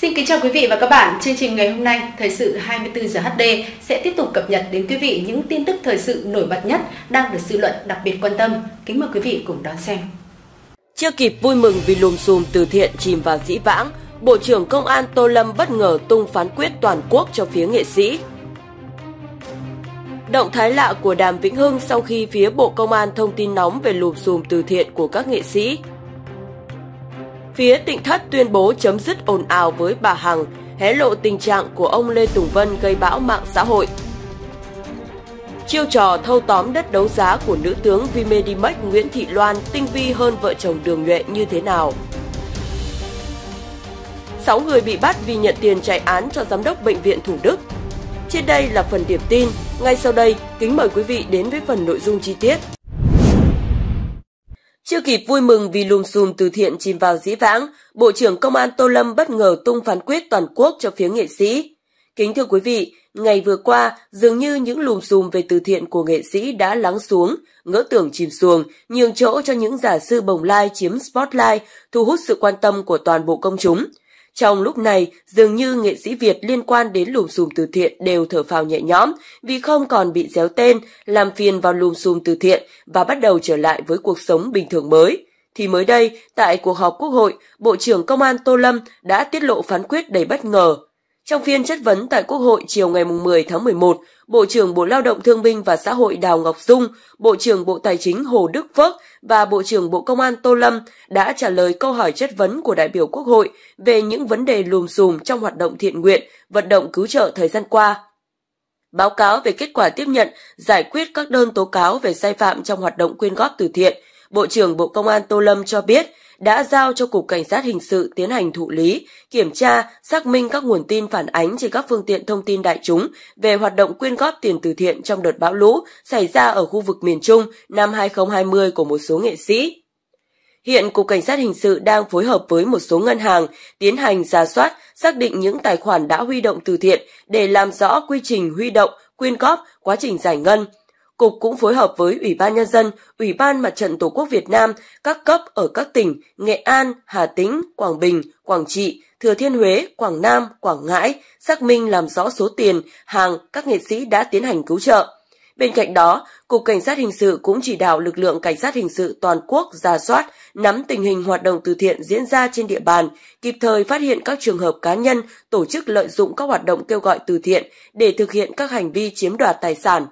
Xin kính chào quý vị và các bạn. Chương trình ngày hôm nay, thời sự 24 giờ HD sẽ tiếp tục cập nhật đến quý vị những tin tức thời sự nổi bật nhất đang được dư luận đặc biệt quan tâm. Kính mời quý vị cùng đón xem. Chưa kịp vui mừng vì lùm xùm từ thiện chìm vào dĩ vãng, Bộ trưởng Công an Tô Lâm bất ngờ tung phán quyết toàn quốc cho phía nghệ sĩ. Động thái lạ của Đàm Vĩnh Hưng sau khi phía Bộ Công an thông tin nóng về lùm xùm từ thiện của các nghệ sĩ, Phía Tịnh Thất tuyên bố chấm dứt ồn ào với bà Hằng, hé lộ tình trạng của ông Lê Tùng Vân gây bão mạng xã hội. Chiêu trò thâu tóm đất đấu giá của nữ tướng Vimedimax Nguyễn Thị Loan tinh vi hơn vợ chồng đường nhuệ như thế nào? 6 người bị bắt vì nhận tiền chạy án cho giám đốc Bệnh viện Thủ Đức. Trên đây là phần điểm tin, ngay sau đây kính mời quý vị đến với phần nội dung chi tiết. Chưa kịp vui mừng vì lùm xùm từ thiện chìm vào dĩ vãng, Bộ trưởng Công an Tô Lâm bất ngờ tung phán quyết toàn quốc cho phía nghệ sĩ. Kính thưa quý vị, ngày vừa qua, dường như những lùm xùm về từ thiện của nghệ sĩ đã lắng xuống, ngỡ tưởng chìm xuồng, nhường chỗ cho những giả sư bồng lai chiếm spotlight, thu hút sự quan tâm của toàn bộ công chúng – trong lúc này, dường như nghệ sĩ Việt liên quan đến lùm xùm từ thiện đều thở phào nhẹ nhõm vì không còn bị déo tên, làm phiền vào lùm xùm từ thiện và bắt đầu trở lại với cuộc sống bình thường mới. Thì mới đây, tại cuộc họp Quốc hội, Bộ trưởng Công an Tô Lâm đã tiết lộ phán quyết đầy bất ngờ trong phiên chất vấn tại Quốc hội chiều ngày 10 tháng 11, Bộ trưởng Bộ Lao động Thương binh và Xã hội Đào Ngọc Dung, Bộ trưởng Bộ Tài chính Hồ Đức Phước và Bộ trưởng Bộ Công an Tô Lâm đã trả lời câu hỏi chất vấn của đại biểu Quốc hội về những vấn đề lùm xùm trong hoạt động thiện nguyện, vận động cứu trợ thời gian qua. Báo cáo về kết quả tiếp nhận, giải quyết các đơn tố cáo về sai phạm trong hoạt động quyên góp từ thiện, Bộ trưởng Bộ Công an Tô Lâm cho biết – đã giao cho Cục Cảnh sát Hình sự tiến hành thụ lý, kiểm tra, xác minh các nguồn tin phản ánh trên các phương tiện thông tin đại chúng về hoạt động quyên góp tiền từ thiện trong đợt bão lũ xảy ra ở khu vực miền Trung năm 2020 của một số nghệ sĩ. Hiện Cục Cảnh sát Hình sự đang phối hợp với một số ngân hàng tiến hành ra soát, xác định những tài khoản đã huy động từ thiện để làm rõ quy trình huy động, quyên góp, quá trình giải ngân – Cục cũng phối hợp với Ủy ban Nhân dân, Ủy ban Mặt trận Tổ quốc Việt Nam, các cấp ở các tỉnh Nghệ An, Hà Tĩnh, Quảng Bình, Quảng Trị, Thừa Thiên Huế, Quảng Nam, Quảng Ngãi xác minh làm rõ số tiền, hàng các nghệ sĩ đã tiến hành cứu trợ. Bên cạnh đó, Cục Cảnh sát Hình sự cũng chỉ đạo lực lượng Cảnh sát Hình sự toàn quốc ra soát, nắm tình hình hoạt động từ thiện diễn ra trên địa bàn, kịp thời phát hiện các trường hợp cá nhân, tổ chức lợi dụng các hoạt động kêu gọi từ thiện để thực hiện các hành vi chiếm đoạt tài sản,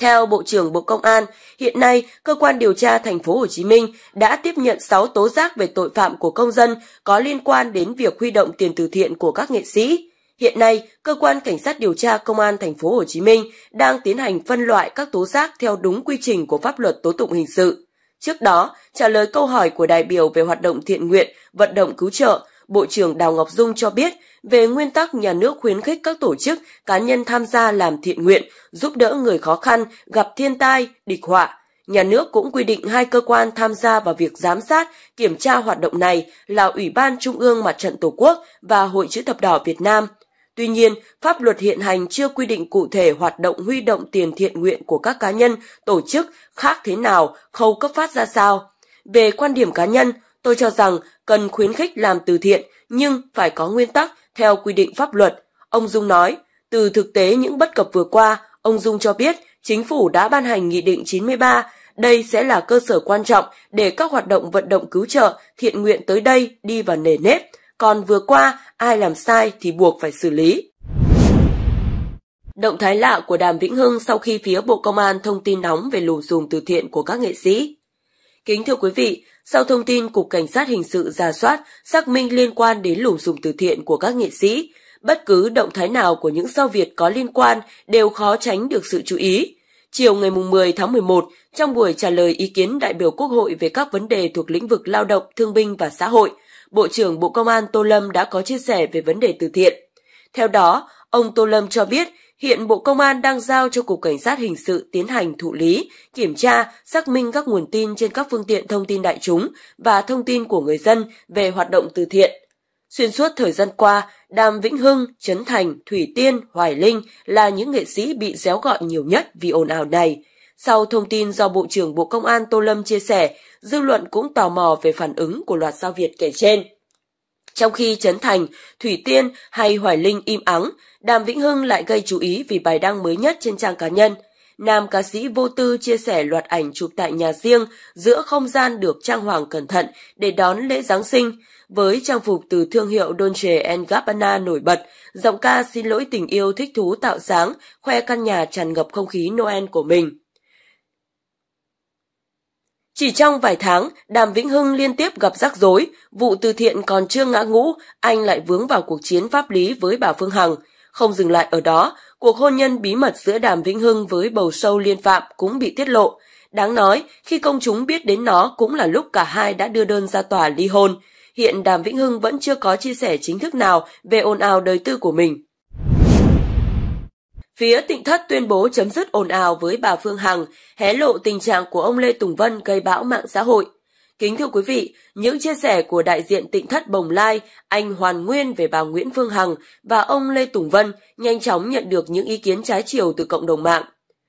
theo Bộ trưởng Bộ Công an, hiện nay cơ quan điều tra thành phố Hồ Chí Minh đã tiếp nhận 6 tố giác về tội phạm của công dân có liên quan đến việc huy động tiền từ thiện của các nghệ sĩ. Hiện nay, cơ quan cảnh sát điều tra công an thành phố Hồ Chí Minh đang tiến hành phân loại các tố giác theo đúng quy trình của pháp luật tố tụng hình sự. Trước đó, trả lời câu hỏi của đại biểu về hoạt động thiện nguyện, vận động cứu trợ, Bộ trưởng Đào Ngọc Dung cho biết, về nguyên tắc nhà nước khuyến khích các tổ chức, cá nhân tham gia làm thiện nguyện, giúp đỡ người khó khăn, gặp thiên tai, địch họa. Nhà nước cũng quy định hai cơ quan tham gia vào việc giám sát, kiểm tra hoạt động này là Ủy ban Trung ương Mặt trận Tổ quốc và Hội chữ thập đỏ Việt Nam. Tuy nhiên, pháp luật hiện hành chưa quy định cụ thể hoạt động huy động tiền thiện nguyện của các cá nhân, tổ chức khác thế nào, khâu cấp phát ra sao. Về quan điểm cá nhân, Tôi cho rằng cần khuyến khích làm từ thiện nhưng phải có nguyên tắc theo quy định pháp luật. Ông Dung nói, từ thực tế những bất cập vừa qua, ông Dung cho biết chính phủ đã ban hành Nghị định 93 đây sẽ là cơ sở quan trọng để các hoạt động vận động cứu trợ, thiện nguyện tới đây đi vào nề nếp. Còn vừa qua, ai làm sai thì buộc phải xử lý. Động thái lạ của Đàm Vĩnh Hưng sau khi phía Bộ Công an thông tin nóng về lùm xùm từ thiện của các nghệ sĩ. Kính thưa quý vị, sau thông tin Cục Cảnh sát Hình sự ra soát, xác minh liên quan đến lùm xùm từ thiện của các nghệ sĩ, bất cứ động thái nào của những sao Việt có liên quan đều khó tránh được sự chú ý. Chiều ngày 10 tháng 11, trong buổi trả lời ý kiến đại biểu Quốc hội về các vấn đề thuộc lĩnh vực lao động, thương binh và xã hội, Bộ trưởng Bộ Công an Tô Lâm đã có chia sẻ về vấn đề từ thiện. Theo đó, ông Tô Lâm cho biết Hiện Bộ Công an đang giao cho Cục Cảnh sát Hình sự tiến hành thụ lý, kiểm tra, xác minh các nguồn tin trên các phương tiện thông tin đại chúng và thông tin của người dân về hoạt động từ thiện. Xuyên suốt thời gian qua, Đàm Vĩnh Hưng, Trấn Thành, Thủy Tiên, Hoài Linh là những nghệ sĩ bị réo gọi nhiều nhất vì ồn ào này. Sau thông tin do Bộ trưởng Bộ Công an Tô Lâm chia sẻ, dư luận cũng tò mò về phản ứng của loạt sao Việt kể trên. Trong khi Trấn Thành, Thủy Tiên hay Hoài Linh im ắng, Đàm Vĩnh Hưng lại gây chú ý vì bài đăng mới nhất trên trang cá nhân. Nam ca sĩ vô tư chia sẻ loạt ảnh chụp tại nhà riêng giữa không gian được trang hoàng cẩn thận để đón lễ Giáng sinh. Với trang phục từ thương hiệu Dolce Gabbana nổi bật, giọng ca xin lỗi tình yêu thích thú tạo sáng, khoe căn nhà tràn ngập không khí Noel của mình. Chỉ trong vài tháng, Đàm Vĩnh Hưng liên tiếp gặp rắc rối, vụ từ thiện còn chưa ngã ngũ, anh lại vướng vào cuộc chiến pháp lý với bà Phương Hằng. Không dừng lại ở đó, cuộc hôn nhân bí mật giữa Đàm Vĩnh Hưng với bầu sâu liên phạm cũng bị tiết lộ. Đáng nói, khi công chúng biết đến nó cũng là lúc cả hai đã đưa đơn ra tòa ly hôn. Hiện Đàm Vĩnh Hưng vẫn chưa có chia sẻ chính thức nào về ồn ào đời tư của mình. Phía tịnh thất tuyên bố chấm dứt ồn ào với bà Phương Hằng, hé lộ tình trạng của ông Lê Tùng Vân gây bão mạng xã hội. Kính thưa quý vị, những chia sẻ của đại diện tịnh thất Bồng Lai, anh Hoàn Nguyên về bà Nguyễn Phương Hằng và ông Lê Tùng Vân nhanh chóng nhận được những ý kiến trái chiều từ cộng đồng mạng.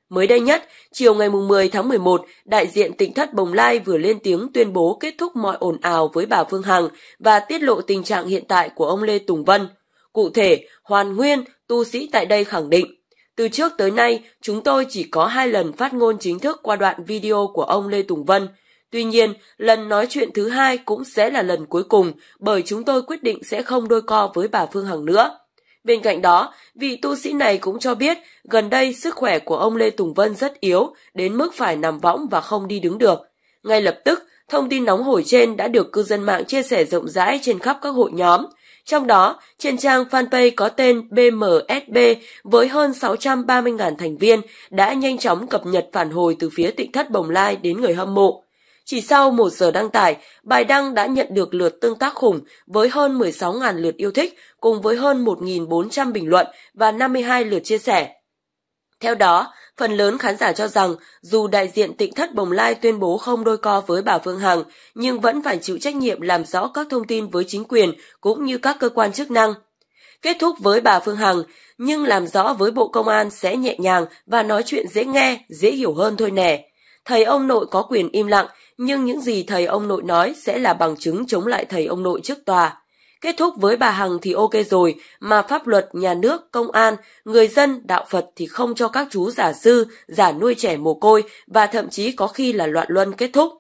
Mới đây nhất, chiều ngày 10 tháng 11, đại diện tỉnh thất Bồng Lai vừa lên tiếng tuyên bố kết thúc mọi ồn ào với bà Phương Hằng và tiết lộ tình trạng hiện tại của ông Lê Tùng Vân. Cụ thể, Hoàn Nguyên, tu sĩ tại đây khẳng định, từ trước tới nay, chúng tôi chỉ có hai lần phát ngôn chính thức qua đoạn video của ông Lê Tùng Vân. Tuy nhiên, lần nói chuyện thứ hai cũng sẽ là lần cuối cùng bởi chúng tôi quyết định sẽ không đôi co với bà Phương Hằng nữa. Bên cạnh đó, vị tu sĩ này cũng cho biết gần đây sức khỏe của ông Lê Tùng Vân rất yếu, đến mức phải nằm võng và không đi đứng được. Ngay lập tức, thông tin nóng hổi trên đã được cư dân mạng chia sẻ rộng rãi trên khắp các hội nhóm – trong đó, trên trang fanpage có tên BMSB với hơn 630.000 thành viên đã nhanh chóng cập nhật phản hồi từ phía tịnh thất Bồng Lai đến người hâm mộ. Chỉ sau một giờ đăng tải, bài đăng đã nhận được lượt tương tác khủng với hơn 16.000 lượt yêu thích cùng với hơn 1.400 bình luận và 52 lượt chia sẻ. Theo đó, Phần lớn khán giả cho rằng dù đại diện Tịnh Thất Bồng Lai tuyên bố không đôi co với bà Phương Hằng, nhưng vẫn phải chịu trách nhiệm làm rõ các thông tin với chính quyền cũng như các cơ quan chức năng. Kết thúc với bà Phương Hằng, nhưng làm rõ với Bộ Công an sẽ nhẹ nhàng và nói chuyện dễ nghe, dễ hiểu hơn thôi nè. Thầy ông nội có quyền im lặng, nhưng những gì thầy ông nội nói sẽ là bằng chứng chống lại thầy ông nội trước tòa. Kết thúc với bà Hằng thì ok rồi, mà pháp luật, nhà nước, công an, người dân, đạo Phật thì không cho các chú giả sư, giả nuôi trẻ mồ côi và thậm chí có khi là loạn luân kết thúc.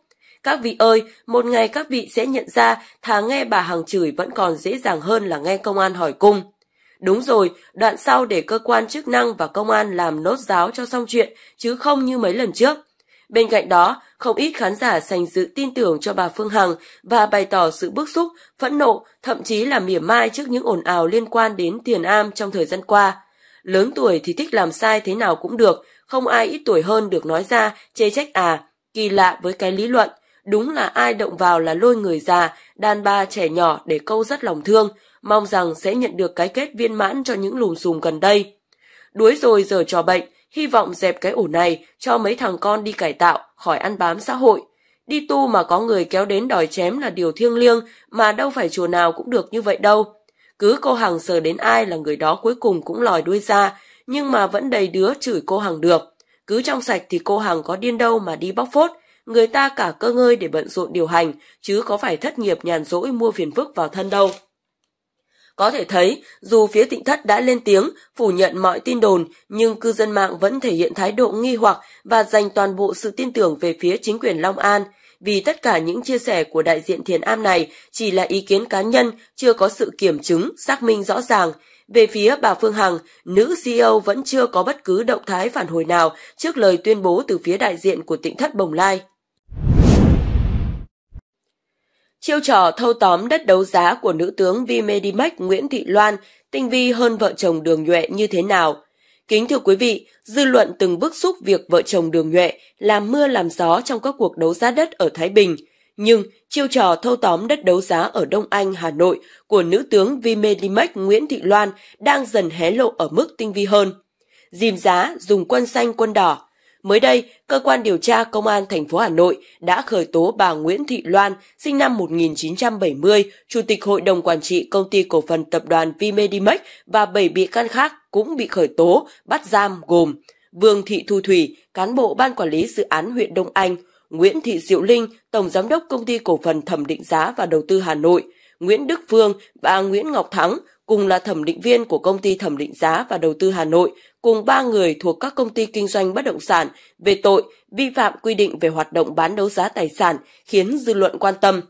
Các vị ơi, một ngày các vị sẽ nhận ra thà nghe bà Hằng chửi vẫn còn dễ dàng hơn là nghe công an hỏi cung. Đúng rồi, đoạn sau để cơ quan chức năng và công an làm nốt giáo cho xong chuyện, chứ không như mấy lần trước. Bên cạnh đó, không ít khán giả dành sự tin tưởng cho bà Phương Hằng và bày tỏ sự bức xúc, phẫn nộ, thậm chí là mỉa mai trước những ồn ào liên quan đến tiền am trong thời gian qua. Lớn tuổi thì thích làm sai thế nào cũng được, không ai ít tuổi hơn được nói ra, chê trách à, kỳ lạ với cái lý luận. Đúng là ai động vào là lôi người già, đàn bà trẻ nhỏ để câu rất lòng thương, mong rằng sẽ nhận được cái kết viên mãn cho những lùm xùm gần đây. Đuối rồi giờ trò bệnh, hy vọng dẹp cái ổ này cho mấy thằng con đi cải tạo, khỏi ăn bám xã hội. Đi tu mà có người kéo đến đòi chém là điều thiêng liêng mà đâu phải chùa nào cũng được như vậy đâu. Cứ cô Hằng sờ đến ai là người đó cuối cùng cũng lòi đuôi ra, nhưng mà vẫn đầy đứa chửi cô Hằng được. Cứ trong sạch thì cô Hằng có điên đâu mà đi bóc phốt, người ta cả cơ ngơi để bận rộn điều hành, chứ có phải thất nghiệp nhàn rỗi mua phiền phức vào thân đâu. Có thể thấy, dù phía tịnh thất đã lên tiếng, phủ nhận mọi tin đồn, nhưng cư dân mạng vẫn thể hiện thái độ nghi hoặc và dành toàn bộ sự tin tưởng về phía chính quyền Long An, vì tất cả những chia sẻ của đại diện thiền am này chỉ là ý kiến cá nhân, chưa có sự kiểm chứng, xác minh rõ ràng. Về phía bà Phương Hằng, nữ CEO vẫn chưa có bất cứ động thái phản hồi nào trước lời tuyên bố từ phía đại diện của Tịnh thất Bồng Lai. Chiêu trò thâu tóm đất đấu giá của nữ tướng Vimedimac Nguyễn Thị Loan tinh vi hơn vợ chồng đường nhuệ như thế nào? Kính thưa quý vị, dư luận từng bức xúc việc vợ chồng đường nhuệ làm mưa làm gió trong các cuộc đấu giá đất ở Thái Bình. Nhưng chiêu trò thâu tóm đất đấu giá ở Đông Anh, Hà Nội của nữ tướng Vimedimac Nguyễn Thị Loan đang dần hé lộ ở mức tinh vi hơn. Dìm giá, dùng quân xanh quân đỏ, Mới đây, cơ quan điều tra Công an thành phố Hà Nội đã khởi tố bà Nguyễn Thị Loan, sinh năm 1970, Chủ tịch Hội đồng Quản trị Công ty Cổ phần Tập đoàn Vimedimax và 7 bị can khác cũng bị khởi tố, bắt giam gồm Vương Thị Thu Thủy, cán bộ Ban Quản lý Dự án huyện Đông Anh, Nguyễn Thị Diệu Linh, Tổng Giám đốc Công ty Cổ phần Thẩm định giá và Đầu tư Hà Nội, Nguyễn Đức Phương và Nguyễn Ngọc Thắng, cùng là thẩm định viên của công ty thẩm định giá và đầu tư Hà Nội, cùng ba người thuộc các công ty kinh doanh bất động sản về tội vi phạm quy định về hoạt động bán đấu giá tài sản khiến dư luận quan tâm.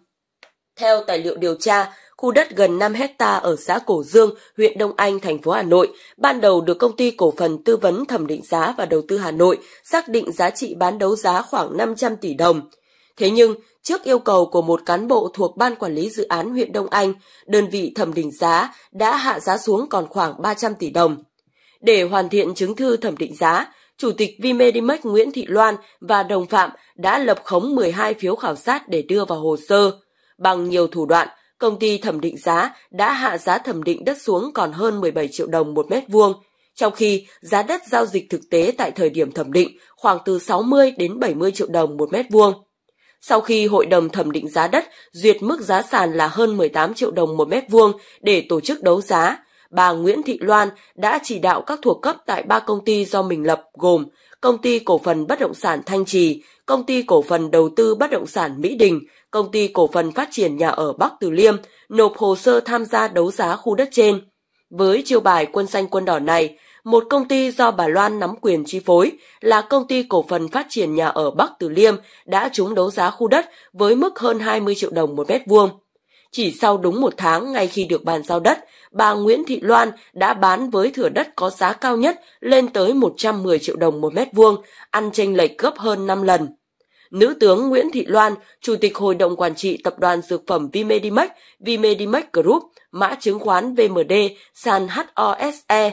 Theo tài liệu điều tra, khu đất gần 5 hecta ở xã Cổ Dương, huyện Đông Anh, thành phố Hà Nội, ban đầu được công ty cổ phần tư vấn thẩm định giá và đầu tư Hà Nội xác định giá trị bán đấu giá khoảng 500 tỷ đồng. Thế nhưng, Trước yêu cầu của một cán bộ thuộc Ban Quản lý Dự án huyện Đông Anh, đơn vị thẩm định giá đã hạ giá xuống còn khoảng 300 tỷ đồng. Để hoàn thiện chứng thư thẩm định giá, Chủ tịch Vimedimax Nguyễn Thị Loan và đồng phạm đã lập khống 12 phiếu khảo sát để đưa vào hồ sơ. Bằng nhiều thủ đoạn, công ty thẩm định giá đã hạ giá thẩm định đất xuống còn hơn 17 triệu đồng một mét vuông, trong khi giá đất giao dịch thực tế tại thời điểm thẩm định khoảng từ 60 đến 70 triệu đồng một mét vuông. Sau khi hội đồng thẩm định giá đất duyệt mức giá sàn là hơn 18 triệu đồng một mét vuông để tổ chức đấu giá, bà Nguyễn Thị Loan đã chỉ đạo các thuộc cấp tại ba công ty do mình lập gồm Công ty Cổ phần Bất động sản Thanh Trì, Công ty Cổ phần Đầu tư Bất động sản Mỹ Đình, Công ty Cổ phần Phát triển Nhà ở Bắc Từ Liêm nộp hồ sơ tham gia đấu giá khu đất trên. Với chiêu bài quân xanh quân đỏ này, một công ty do bà Loan nắm quyền chi phối là công ty cổ phần phát triển nhà ở Bắc Từ Liêm đã trúng đấu giá khu đất với mức hơn 20 triệu đồng một mét vuông. Chỉ sau đúng một tháng ngay khi được bàn giao đất, bà Nguyễn Thị Loan đã bán với thửa đất có giá cao nhất lên tới 110 triệu đồng một mét vuông, ăn tranh lệch gấp hơn 5 lần. Nữ tướng Nguyễn Thị Loan, Chủ tịch Hội đồng Quản trị Tập đoàn Dược phẩm Vimedimax, Vimedimax Group, mã chứng khoán VMD, sàn HOSE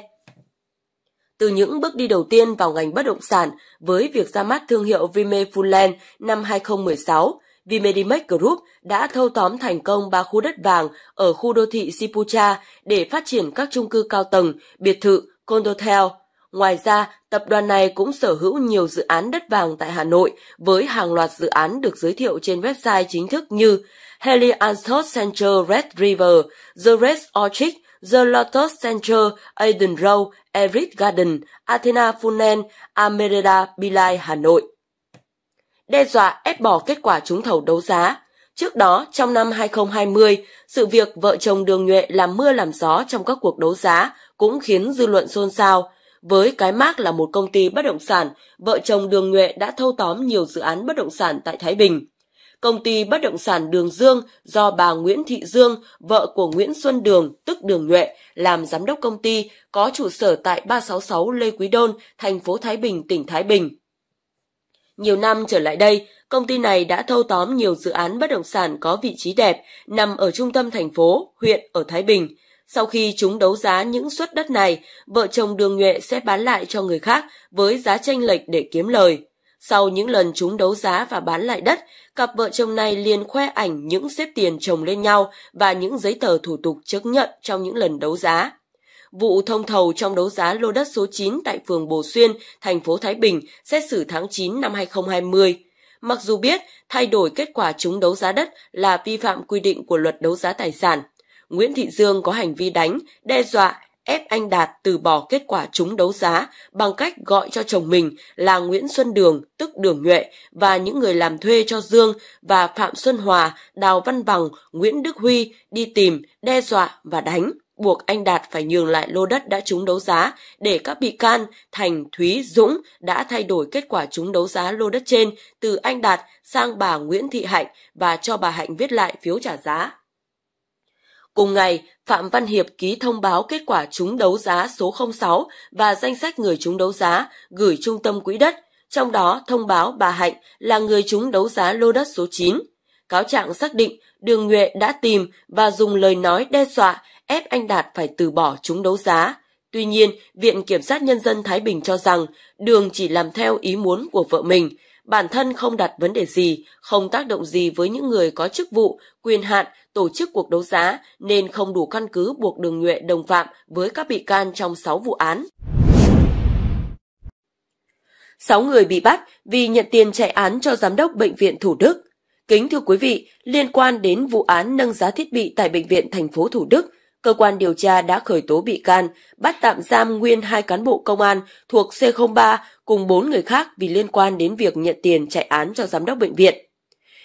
từ những bước đi đầu tiên vào ngành bất động sản với việc ra mắt thương hiệu Vime Fulland năm 2016, Vimedimax Group đã thâu tóm thành công ba khu đất vàng ở khu đô thị Sipucha để phát triển các chung cư cao tầng, biệt thự, condotel. Ngoài ra, tập đoàn này cũng sở hữu nhiều dự án đất vàng tại Hà Nội với hàng loạt dự án được giới thiệu trên website chính thức như Helianthus Center Red River, The Red Orchid, The Lotus Center, Aden Row, Eric Garden, Athena Funen, Amereda Bilai Hà Nội. Đe dọa ép bỏ kết quả trúng thầu đấu giá. Trước đó, trong năm 2020, sự việc vợ chồng Đường Nhuệ làm mưa làm gió trong các cuộc đấu giá cũng khiến dư luận xôn xao. Với cái mác là một công ty bất động sản, vợ chồng Đường Nhuệ đã thâu tóm nhiều dự án bất động sản tại Thái Bình công ty bất động sản Đường Dương do bà Nguyễn Thị Dương, vợ của Nguyễn Xuân Đường, tức Đường Nhuệ, làm giám đốc công ty, có trụ sở tại 366 Lê Quý Đôn, thành phố Thái Bình, tỉnh Thái Bình. Nhiều năm trở lại đây, công ty này đã thâu tóm nhiều dự án bất động sản có vị trí đẹp nằm ở trung tâm thành phố, huyện ở Thái Bình. Sau khi chúng đấu giá những suất đất này, vợ chồng Đường Nhuệ sẽ bán lại cho người khác với giá tranh lệch để kiếm lời. Sau những lần chúng đấu giá và bán lại đất, cặp vợ chồng này liền khoe ảnh những xếp tiền chồng lên nhau và những giấy tờ thủ tục chấp nhận trong những lần đấu giá. Vụ thông thầu trong đấu giá lô đất số 9 tại phường Bồ Xuyên, thành phố Thái Bình xét xử tháng 9 năm 2020. Mặc dù biết thay đổi kết quả chúng đấu giá đất là vi phạm quy định của luật đấu giá tài sản, Nguyễn Thị Dương có hành vi đánh, đe dọa, ép anh Đạt từ bỏ kết quả trúng đấu giá bằng cách gọi cho chồng mình là Nguyễn Xuân Đường, tức Đường Nhuệ, và những người làm thuê cho Dương và Phạm Xuân Hòa, Đào Văn Bằng, Nguyễn Đức Huy đi tìm, đe dọa và đánh buộc anh Đạt phải nhường lại lô đất đã trúng đấu giá để các bị can Thành, Thúy, Dũng đã thay đổi kết quả trúng đấu giá lô đất trên từ anh Đạt sang bà Nguyễn Thị Hạnh và cho bà Hạnh viết lại phiếu trả giá. Cùng ngày, Phạm Văn Hiệp ký thông báo kết quả trúng đấu giá số 06 và danh sách người trúng đấu giá gửi Trung tâm Quỹ đất, trong đó thông báo bà Hạnh là người trúng đấu giá lô đất số 9. Cáo trạng xác định Đường Nhuệ đã tìm và dùng lời nói đe dọa ép anh Đạt phải từ bỏ trúng đấu giá. Tuy nhiên, Viện Kiểm sát Nhân dân Thái Bình cho rằng Đường chỉ làm theo ý muốn của vợ mình – bản thân không đặt vấn đề gì, không tác động gì với những người có chức vụ, quyền hạn, tổ chức cuộc đấu giá nên không đủ căn cứ buộc Đường Nhuệ đồng phạm với các bị can trong 6 vụ án. 6 người bị bắt vì nhận tiền chạy án cho giám đốc bệnh viện Thủ Đức. Kính thưa quý vị, liên quan đến vụ án nâng giá thiết bị tại bệnh viện thành phố Thủ Đức, cơ quan điều tra đã khởi tố bị can, bắt tạm giam nguyên hai cán bộ công an thuộc C03 cùng bốn người khác vì liên quan đến việc nhận tiền chạy án cho giám đốc bệnh viện.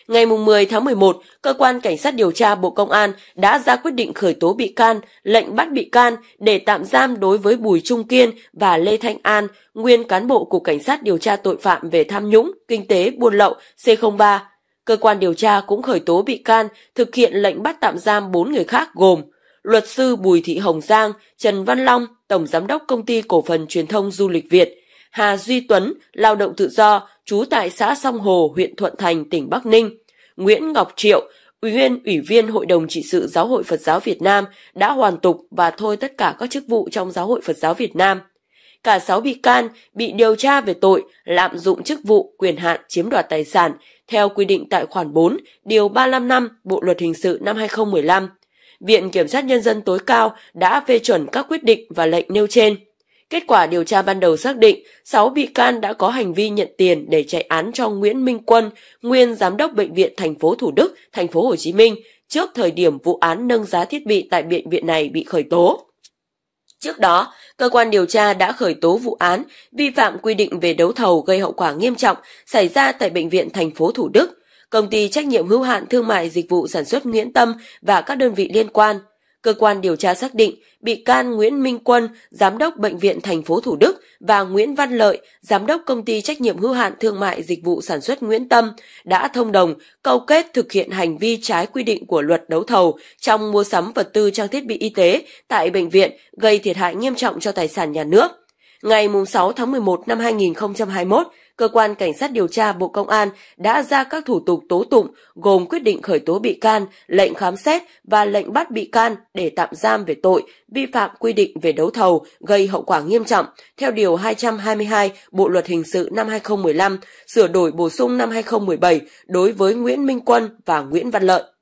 Ngày 10 tháng 11, Cơ quan Cảnh sát điều tra Bộ Công an đã ra quyết định khởi tố bị can, lệnh bắt bị can để tạm giam đối với Bùi Trung Kiên và Lê Thanh An, nguyên cán bộ Cục Cảnh sát điều tra tội phạm về tham nhũng, kinh tế, buôn lậu C03. Cơ quan điều tra cũng khởi tố bị can thực hiện lệnh bắt tạm giam 4 người khác gồm luật sư Bùi Thị Hồng Giang, Trần Văn Long, Tổng Giám đốc Công ty Cổ phần Truyền thông Du lịch Việt, Hà Duy Tuấn, lao động tự do, trú tại xã Song Hồ, huyện Thuận Thành, tỉnh Bắc Ninh, Nguyễn Ngọc Triệu, Ủy viên Ủy viên Hội đồng Trị sự Giáo hội Phật giáo Việt Nam đã hoàn tục và thôi tất cả các chức vụ trong Giáo hội Phật giáo Việt Nam. Cả 6 bị can bị điều tra về tội lạm dụng chức vụ quyền hạn chiếm đoạt tài sản theo quy định tại khoản 4, điều 355 Bộ Luật Hình sự năm 2015. Viện Kiểm sát Nhân dân tối cao đã phê chuẩn các quyết định và lệnh nêu trên. Kết quả điều tra ban đầu xác định 6 bị can đã có hành vi nhận tiền để chạy án cho Nguyễn Minh Quân, nguyên giám đốc bệnh viện thành phố Thủ Đức, thành phố Hồ Chí Minh trước thời điểm vụ án nâng giá thiết bị tại bệnh viện này bị khởi tố. Trước đó, cơ quan điều tra đã khởi tố vụ án vi phạm quy định về đấu thầu gây hậu quả nghiêm trọng xảy ra tại bệnh viện thành phố Thủ Đức Công ty trách nhiệm hữu hạn thương mại dịch vụ sản xuất Nguyễn Tâm và các đơn vị liên quan. Cơ quan điều tra xác định bị can Nguyễn Minh Quân, giám đốc bệnh viện thành phố Thủ Đức và Nguyễn Văn Lợi, giám đốc công ty trách nhiệm hữu hạn thương mại dịch vụ sản xuất Nguyễn Tâm đã thông đồng câu kết thực hiện hành vi trái quy định của luật đấu thầu trong mua sắm vật tư trang thiết bị y tế tại bệnh viện gây thiệt hại nghiêm trọng cho tài sản nhà nước. Ngày 6 tháng 11 năm 2021, cơ quan cảnh sát điều tra Bộ Công an đã ra các thủ tục tố tụng gồm quyết định khởi tố bị can, lệnh khám xét và lệnh bắt bị can để tạm giam về tội vi phạm quy định về đấu thầu gây hậu quả nghiêm trọng theo điều 222 Bộ luật hình sự năm 2015 sửa đổi bổ sung năm 2017 đối với Nguyễn Minh Quân và Nguyễn Văn Lợi.